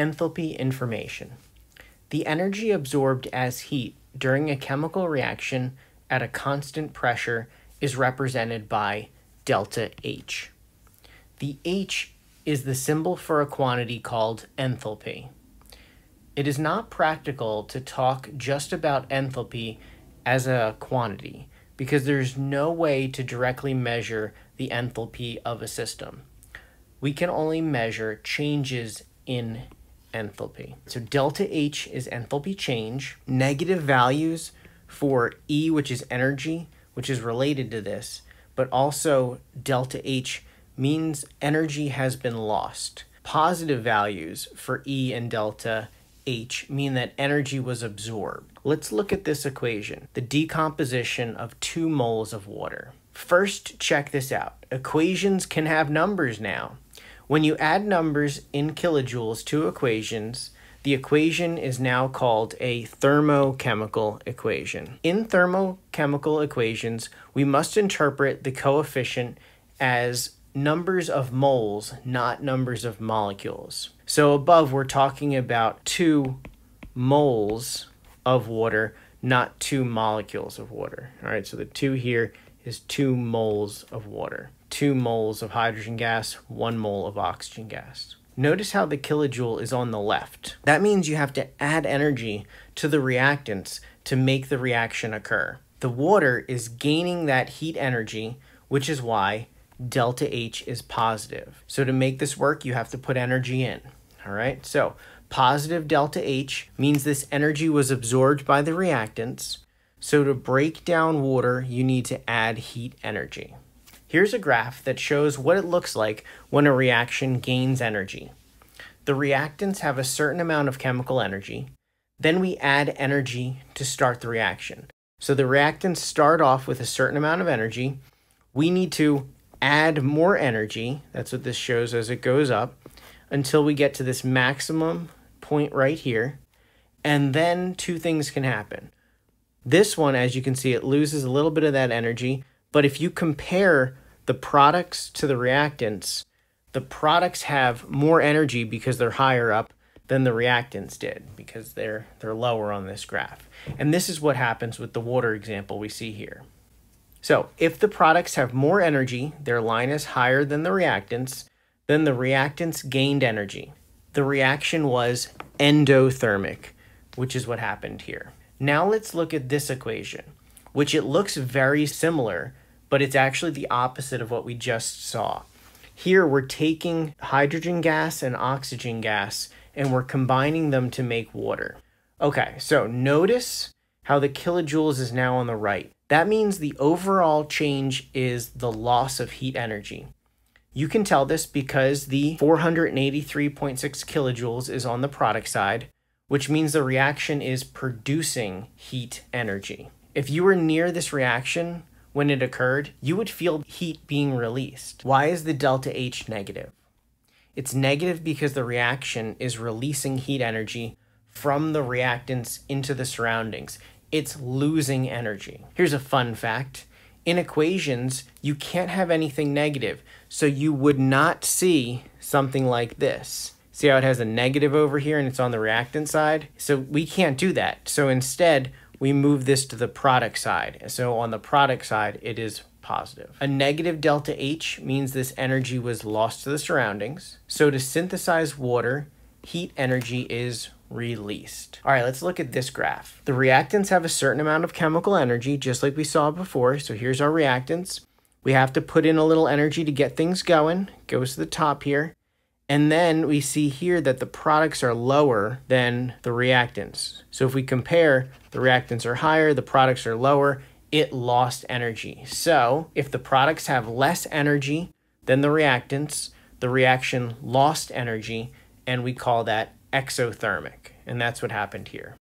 Enthalpy information. The energy absorbed as heat during a chemical reaction at a constant pressure is represented by delta H. The H is the symbol for a quantity called enthalpy. It is not practical to talk just about enthalpy as a quantity because there's no way to directly measure the enthalpy of a system. We can only measure changes in enthalpy. So delta H is enthalpy change. Negative values for E, which is energy, which is related to this, but also delta H means energy has been lost. Positive values for E and delta H mean that energy was absorbed. Let's look at this equation, the decomposition of two moles of water. First, check this out. Equations can have numbers now. When you add numbers in kilojoules to equations, the equation is now called a thermochemical equation. In thermochemical equations, we must interpret the coefficient as numbers of moles, not numbers of molecules. So above, we're talking about two moles of water, not two molecules of water. All right, so the two here is two moles of water. 2 moles of hydrogen gas, 1 mole of oxygen gas. Notice how the kilojoule is on the left. That means you have to add energy to the reactants to make the reaction occur. The water is gaining that heat energy, which is why delta H is positive. So to make this work, you have to put energy in, all right? So positive delta H means this energy was absorbed by the reactants. So to break down water, you need to add heat energy. Here's a graph that shows what it looks like when a reaction gains energy. The reactants have a certain amount of chemical energy. Then we add energy to start the reaction. So the reactants start off with a certain amount of energy. We need to add more energy. That's what this shows as it goes up until we get to this maximum point right here. And then two things can happen. This one, as you can see, it loses a little bit of that energy, but if you compare the products to the reactants, the products have more energy because they're higher up than the reactants did because they're they're lower on this graph. And this is what happens with the water example we see here. So, if the products have more energy, their line is higher than the reactants, then the reactants gained energy. The reaction was endothermic, which is what happened here. Now let's look at this equation which it looks very similar, but it's actually the opposite of what we just saw. Here we're taking hydrogen gas and oxygen gas and we're combining them to make water. Okay, so notice how the kilojoules is now on the right. That means the overall change is the loss of heat energy. You can tell this because the 483.6 kilojoules is on the product side, which means the reaction is producing heat energy. If you were near this reaction when it occurred, you would feel heat being released. Why is the delta H negative? It's negative because the reaction is releasing heat energy from the reactants into the surroundings. It's losing energy. Here's a fun fact. In equations, you can't have anything negative, so you would not see something like this. See how it has a negative over here and it's on the reactant side? So we can't do that. So instead, we move this to the product side. So on the product side, it is positive. A negative delta H means this energy was lost to the surroundings. So to synthesize water, heat energy is released. All right, let's look at this graph. The reactants have a certain amount of chemical energy, just like we saw before. So here's our reactants. We have to put in a little energy to get things going. Goes to the top here. And then we see here that the products are lower than the reactants. So if we compare, the reactants are higher, the products are lower, it lost energy. So if the products have less energy than the reactants, the reaction lost energy, and we call that exothermic. And that's what happened here.